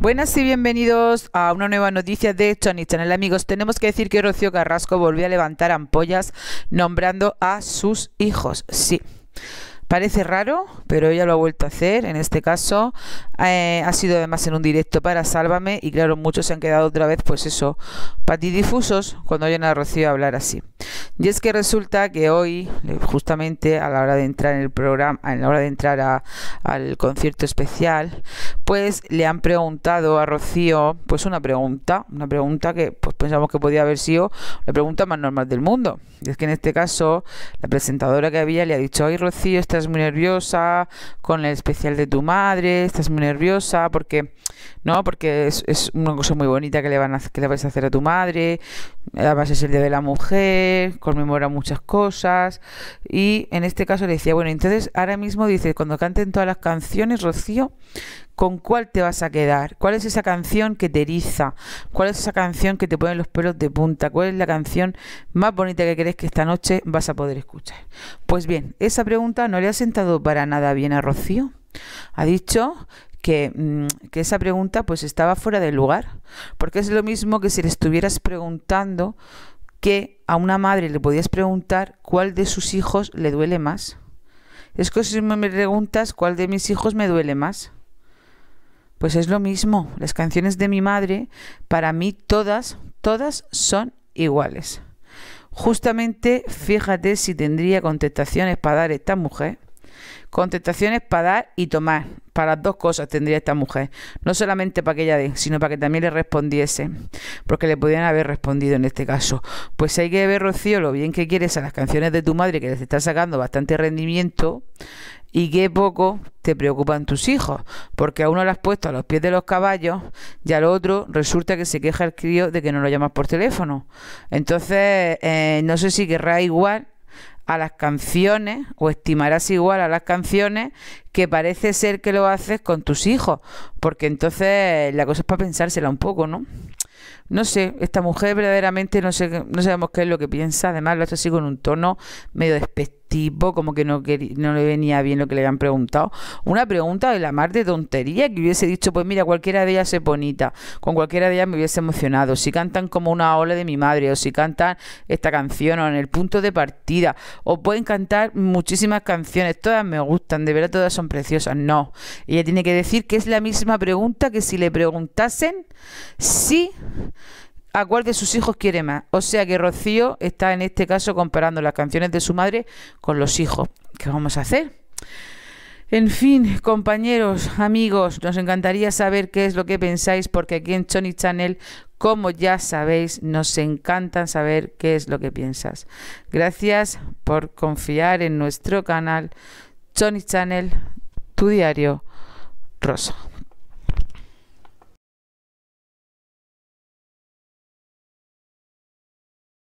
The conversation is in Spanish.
Buenas y bienvenidos a una nueva noticia de Tony Channel. Amigos, tenemos que decir que Rocío Carrasco volvió a levantar ampollas nombrando a sus hijos. Sí. Parece raro, pero ella lo ha vuelto a hacer. En este caso, eh, ha sido además en un directo para Sálvame. Y claro, muchos se han quedado otra vez, pues eso, patidifusos cuando oyen a Rocío hablar así. Y es que resulta que hoy, eh, justamente a la hora de entrar en el programa, a la hora de entrar al concierto especial, pues le han preguntado a Rocío, pues una pregunta, una pregunta que pues pensamos que podía haber sido la pregunta más normal del mundo. Y es que en este caso, la presentadora que había le ha dicho, ay Rocío, estás muy nerviosa con el especial de tu madre, estás muy nerviosa porque, ¿no? Porque es, una cosa muy bonita que le van a, que le vais a hacer a tu madre, además es el Día de la Mujer, conmemora muchas cosas y en este caso le decía, bueno, entonces ahora mismo dice, cuando canten todas las canciones, Rocío, ¿con cuál te vas a quedar? ¿Cuál es esa canción que te eriza? ¿Cuál es esa canción que te pone los pelos de punta? ¿Cuál es la canción más bonita que crees que esta noche vas a poder escuchar? Pues bien, esa pregunta no le ha sentado para nada bien a Rocío. Ha dicho que, mm, que, esa pregunta pues estaba fuera de lugar, porque es lo mismo que si le estuvieras preguntando que a una madre le podías preguntar cuál de sus hijos le duele más. Es que si me preguntas cuál de mis hijos me duele más. Pues es lo mismo, las canciones de mi madre, para mí todas, todas son iguales. Justamente, fíjate si tendría contestaciones para dar esta mujer, Contestaciones para dar y tomar. Para las dos cosas tendría esta mujer, no solamente para que ella dé, sino para que también le respondiese, porque le podían haber respondido en este caso. Pues hay que ver, Rocío, lo bien que quieres a las canciones de tu madre, que les está sacando bastante rendimiento, y qué poco te preocupan tus hijos, porque a uno le has puesto a los pies de los caballos y al otro resulta que se queja el crío de que no lo llamas por teléfono. Entonces, eh, no sé si querrá igual a las canciones o estimarás igual a las canciones que parece ser que lo haces con tus hijos, porque entonces la cosa es para pensársela un poco, ¿no? No sé, esta mujer verdaderamente no sé, no sabemos qué es lo que piensa, además lo hace así con un tono medio despectivo tipo, como que no, no le venía bien lo que le habían preguntado. Una pregunta de la mar de tontería que hubiese dicho, pues mira, cualquiera de ellas es bonita, con cualquiera de ellas me hubiese emocionado. Si cantan como una ola de mi madre, o si cantan esta canción, o en el punto de partida, o pueden cantar muchísimas canciones, todas me gustan, de verdad todas son preciosas. No, ella tiene que decir que es la misma pregunta que si le preguntasen si a cuál de sus hijos quiere más. O sea que Rocío está en este caso comparando las canciones de su madre con los hijos. ¿Qué vamos a hacer? En fin, compañeros, amigos, nos encantaría saber qué es lo que pensáis porque aquí en Chony Channel, como ya sabéis, nos encanta saber qué es lo que piensas. Gracias por confiar en nuestro canal Choni Channel, tu diario rosa.